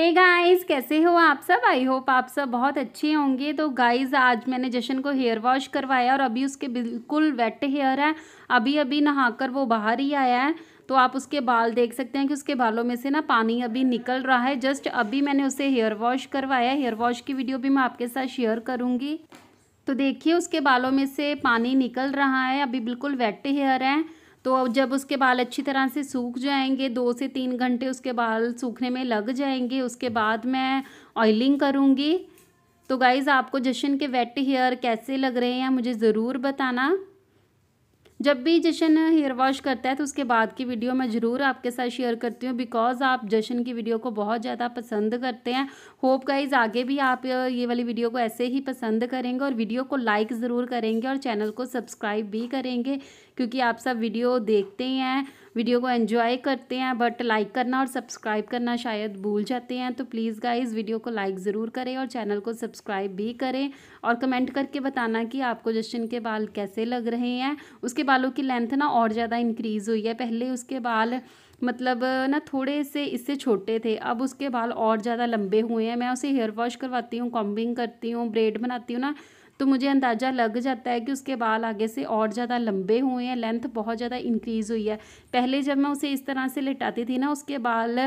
हे hey guys कैसे हो आप सब आई होप आप सब बहुत अच्छे होंगे तो गाइस आज मैंने जशन को हेयर वॉश करवाया और अभी उसके बिल्कुल वेट हेयर है अभी अभी नहाकर वो बाहर ही आया है तो आप उसके बाल देख सकते हैं कि उसके बालों में से ना पानी अभी निकल रहा है जस्ट अभी मैंने उसे हेयर वॉश करवाया हेयर वॉश की वीडियो भी मैं आपके साथ शेयर करूँगी तो देखिए उसके बालों में से पानी निकल रहा है अभी बिल्कुल वेट हेयर है तो जब उसके बाल अच्छी तरह से सूख जाएंगे दो से तीन घंटे उसके बाल सूखने में लग जाएंगे उसके बाद मैं ऑयलिंग करूँगी तो गाइज़ आपको जशन के वेट हेयर कैसे लग रहे हैं मुझे ज़रूर बताना जब भी जशन हेयर वॉश करता है तो उसके बाद की वीडियो मैं ज़रूर आपके साथ शेयर करती हूँ बिकॉज़ आप जशन की वीडियो को बहुत ज़्यादा पसंद करते हैं होप गाइज आगे भी आप ये वाली वीडियो को ऐसे ही पसंद करेंगे और वीडियो को लाइक ज़रूर करेंगे और चैनल को सब्सक्राइब भी करेंगे क्योंकि आप सब वीडियो देखते हैं वीडियो को एंजॉय करते हैं बट लाइक करना और सब्सक्राइब करना शायद भूल जाते हैं तो प्लीज़ गाइज़ वीडियो को लाइक ज़रूर करें और चैनल को सब्सक्राइब भी करें और कमेंट करके बताना कि आपको जस्टिन के बाल कैसे लग रहे हैं उसके बालों की लेंथ ना और ज़्यादा इंक्रीज़ हुई है पहले उसके बाल मतलब ना थोड़े से इससे छोटे थे अब उसके बाल और ज़्यादा लंबे हुए हैं मैं उसे हेयर वॉश करवाती हूँ कॉम्बिंग करती हूँ ब्रेड बनाती हूँ ना तो मुझे अंदाज़ा लग जाता है कि उसके बाल आगे से और ज़्यादा लंबे हुए हैं लेंथ बहुत ज़्यादा इंक्रीज़ हुई है पहले जब मैं उसे इस तरह से लिटाती थी ना उसके बाल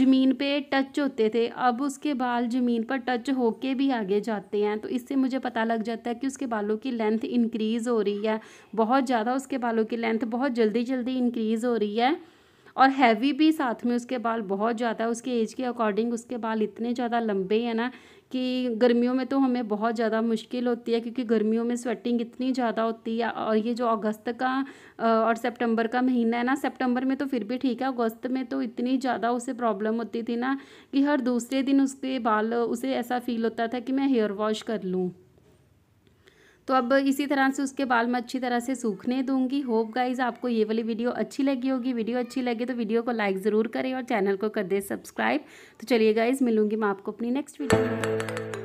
ज़मीन पे टच होते थे अब उसके बाल ज़मीन पर टच होके भी आगे जाते हैं तो इससे मुझे पता लग जाता है कि उसके बालों की लेंथ इंक्रीज़ हो रही है बहुत ज़्यादा उसके बालों की लेंथ बहुत जल्दी जल्दी इंक्रीज़ हो रही है और हैवी भी साथ में उसके बाल बहुत ज़्यादा उसके एज के अकॉर्डिंग उसके बाल इतने ज़्यादा लंबे हैं ना कि गर्मियों में तो हमें बहुत ज़्यादा मुश्किल होती है क्योंकि गर्मियों में स्वेटिंग इतनी ज़्यादा होती है और ये जो अगस्त का और सितंबर का महीना है ना सितंबर में तो फिर भी ठीक है अगस्त में तो इतनी ज़्यादा उसे प्रॉब्लम होती थी ना कि हर दूसरे दिन उसके बाल उसे ऐसा फील होता था कि मैं हेयर वॉश कर लूँ तो अब इसी तरह से उसके बाल में अच्छी तरह से सूखने दूंगी होप गाइज आपको ये वाली वीडियो अच्छी लगी होगी वीडियो अच्छी लगे तो वीडियो को लाइक ज़रूर करें और चैनल को कर दे सब्सक्राइब तो चलिए गाइज मिलूंगी मैं आपको अपनी नेक्स्ट वीडियो में